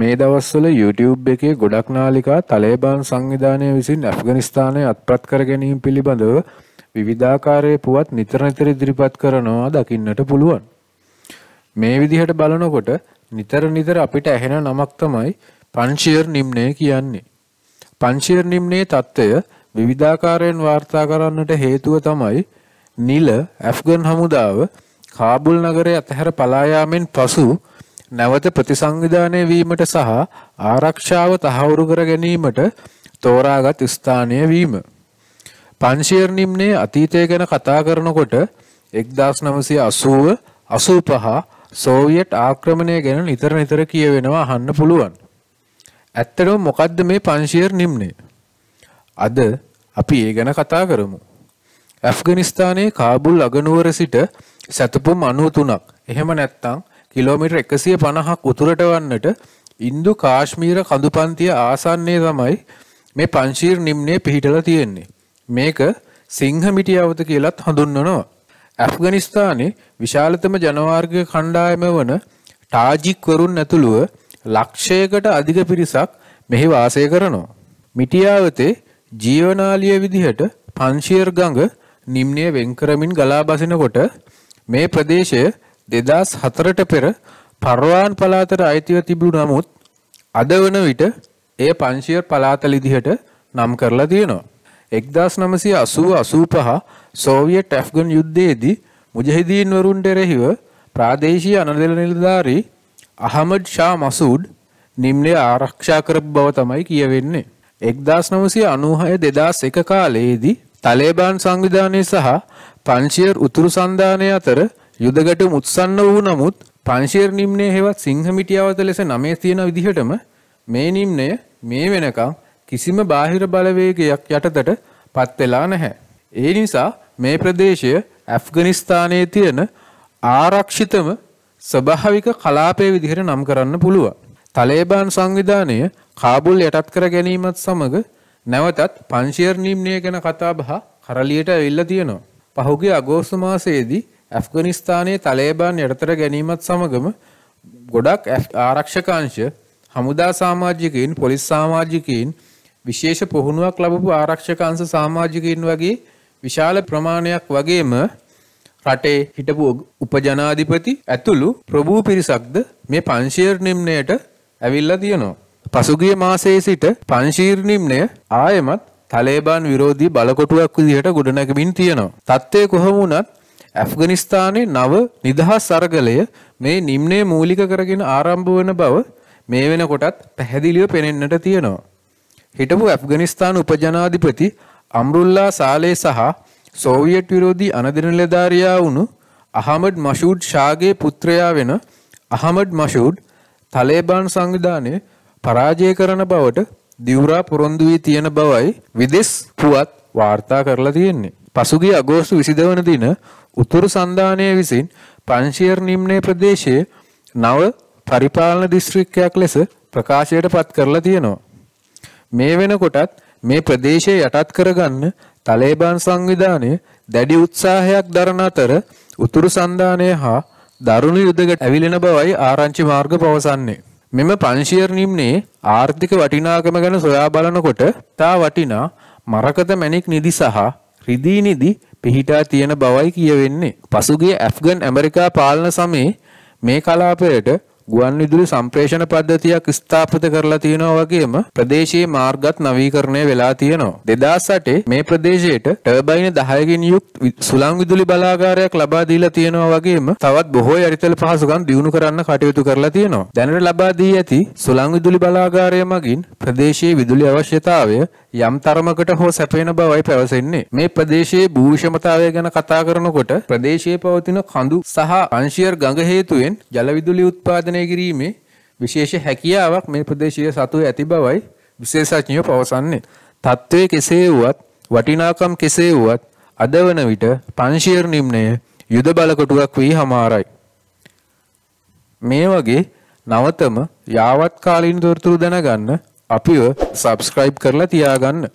මේ දවස්වල YouTube එකේ ගොඩක් නාලිකා තලේබාන් සංවිධානය විසින් ඇෆ්ගනිස්ථානය අත්පත් කර ගැනීම පිළිබඳව විවිධාකාරයේ පුවත් නිතර නිතර ඉදිරිපත් කරනවා දකින්නට පුළුවන්. මේ විදිහට බලනකොට නිතර නිතර අපිට ඇහෙන නමක් තමයි පංචියර් නිම්නය කියන්නේ. පංචියර් නිම්නයේ தত্ত্বය විවිධාකාරයෙන් වාර්තා කරන්නට හේතුව තමයි නිල ඇෆ්ගන් හමුදාව කාබුල් නගරය අතහැර පලා පසු නැවත ප්‍රතිසංවිධානය වීමට සහ ආරක්ෂාව තහවුරු කර ගැනීමට තෝරාගත් ස්ථානය වීම. පංශීර් නිම්නයේ අතීතය ගැන කතා කරනකොට 1980 85 සෝවියට් ආක්‍රමණය ගැන නිතර නිතර කියවෙනවා අහන්න පුළුවන්. ඇත්තටම මොකද්ද මේ පංශීර් නිම්නය? අද අපි ඒ ගැන කතා කරමු. ඇෆ්ගනිස්තානයේ කාබුල් අගනුවර සිට සැතපුම් 93ක් එහෙම නැත්නම් කිලෝමිට එකසිය පණහක් උතුරට වන්නට ඉන්දු කාශ්මීර කඳු පන්තිය ආසන්නේ තමයි මේ පංශීර් නිම්නය පිහිටල තියෙන්නේ. මේක සිංහමිටියාවත කියලත් හඳුන්වනවා. ඇෆ්ගනිස්ථානය විශාලතම ජනවාර්ගය කණ්ඩායම වන ටාජික්වරුන් ඇතුළුව ලක්ෂයකට අධික පිරිසක් මෙහි වාසය කරනවා. මිටියාවතේ ජීවනාලිය විදිහට පංශීර් ගඟ නිම්නය වෙන්කරමින් ගලා බසිනකොට මේ ප්‍රදේශය දෙදස් හතරට පෙර පරවාන් පලාතට අයිතිව තිබුණ නමුත් අද වන විට එය පංශියර් පලාතලිදිහට නම් කරලා තියෙනවා. එක්දස් නමසය අසූ අසූ පහ සෝවියට ටැෆ්ගන් යුද්ධයේදී මුජහිදීන්වරුන්ට එරෙහිව ප්‍රාදේශී අනදල නිලධාරී අහමඩ් ශා මසූඩ් නිම්නය ආරක්ෂා කර බව තමයි කියවෙන්නේ. එක්දස් නමසය අනූහය දෙදස් එක කාලයේදී තලේබාන් සංවිධානය සහ පංචියර් උතුරු සන්ධානය අතර යුදගට මුත්සන්න වූ නමුත් ප්‍රංශීර් නිම්නය හෙවත් සිංහමිටියාවත ලෙස නමේ තියෙන විදිහටම මේ නිම්නය මේ වෙනකම් කිසිම බාහිර බලවේගයක් යටතට පත්වෙලා නැහැ. ඒ නිසා මේ ප්‍රදේශය ඇෆ්ගනිස්ථානයේ තියෙන ආරක්ෂිතම ස්වභාවික කලාපය විදිහට නම් කරන්න පුළුවන්. තලේබාන් සංවිධානය කාබුල් යටත් කර ගැනීමත් සමග නැවතත් පංශීර් නිම්නය ගැන කතාබහ කරලියට ඇවිල්ලා තියෙනවා. පහුගේ අගෝස්තු මාසයේදී ඇෆ්ගනිස්ථානයේ තලේබාන් යටතර ගැනීමත් සමගම ගොඩක් ආරක්ෂකාංශ හමුදා සාමාජිකයින් පොලිස් සාමාජිකයින් විශේෂ පුහුණුවක් ලැබපු ආරක්ෂකාංශ සාමාජිකයින් වගේ විශාල ප්‍රමාණයක් වගේම රටේ හිටපු උපජනාධිපති ඇතුළු ප්‍රභූ පිරිසක්ද මේ පංශීර් නිම්නයට ඇවිල්ලා තියෙනවා. පසුගිය මාසයේ සිට පංශීර් නිම්නය ආයමත් තලේබාන් විරෝධී බලකොටුවක් විදිහට ගොඩනැගමින් තියෙනවා. තත්ත්වය කොහොම වුණත් ඇෆ්ගනිස්ථානයේ නව නිදහස් අරගලය මේ නිම්නයේ මූලික කරගෙන ආරම්භ වන බව මේ වෙනකොටත් පැහැදිලිව පෙනෙන්නට තියෙනවා. හිටපු ඇෆ්ගනිස්ථාන උපජනාධිපති අම්රුල්ලා සාලේ සහ සෝවියට් විරෝධී අනදින නිලධාරියා වුණු අහමඩ් මෂූඩ් ෂාගේ පුත්‍රයා වෙන අහමඩ් මෂූඩ් තලේබාන් සංවිධානය පරාජය කරන බවට දිවුරා පොරොන්දු වී තියෙන බවයි විදෙස් පුවත් වාර්තා කරලා තියෙන්නේ. පසුගිය අගෝස්තු 22 වන දින උතුරු සන්ධානය විසින් පන්සියර් නිම්නයේ ප්‍රදේශයේ නව පරිපාලන දිස්ත්‍රික්කයක් ලෙස ප්‍රකාශයට පත් කරලා තියෙනවා. මේ වෙනකොටත් මේ ප්‍රදේශය යටත් කරගන්න තලේබාන් සංවිධානය දැඩි උත්සාහයක් දරන අතර උතුරු සන්ධානය හා දරුණු යුදකට ඇවිලෙන බවයි ආරංචි මාර්ග පවසන්නේ. මෙම පංශියර් නිම්නයේ ආර්ථික වටිනාකම ගැන සොයා බලනකොට තා වටිනා මරකත මැණික් නිදි සහ රිදීනිදි පිහිටා තියෙන බවයි කියවෙන්නේ. පසුගිය ඇෆ්ගන් ඇමරිකා පාලන සමයේ මේ කලාපයට ගුවන් විදුලි සම්ප්‍රේෂණ පද්ධතියක් ස්ථාපිත කරලා තියෙනවා වගේම ප්‍රදේශයේ මාර්ගත් නවීකරණය වෙලා තියෙනවා. 2008 මේ ප්‍රදේශයට ටර්බයින 10කින් යුක්ත සුළං විදුලි බලාගාරයක් ලබා දීලා තියෙනවා වගේම තවත් බොහෝ යටිතල පහසුකම් දියුණු කරන්න කටයුතු කරලා තියෙනවා. දැනට ලබා දී ඇති සුළං විදුලි බලාගාරය මගින් ප්‍රදේශයේ විදුලි අවශ්‍යතාවය යම් තරමකට හෝ සැපෙන බවයි පැවසෙන්නේ. මේ ප්‍රදේශයේ භූෂමතාවය ගැන කතා කරනකොට ප්‍රදේශයේ පවතින කඳු සහ අංශියර් ගඟ හේතුවෙන් ජල විදුලි උත්පාදනය පර්යේෂණය කිරීමේ විශේෂ හැකියාවක් මේ ප්‍රදේශීය සතුව ඇති බවයි විශේෂඥයෝ පවසන්නේ. තත්ත්වයේ කෙසේ වුවත් වටිනාකම් කෙසේ වුවත් අද වන විට පංශීර් නිම්නය යුද බලකොටුවක් වී හමාරයි. මේ වගේ නවතම යාවත් කාලීන තොරතුරු දැනගන්න අපිව සබස්ක්‍රයිබ් කරලා තියාගන්න.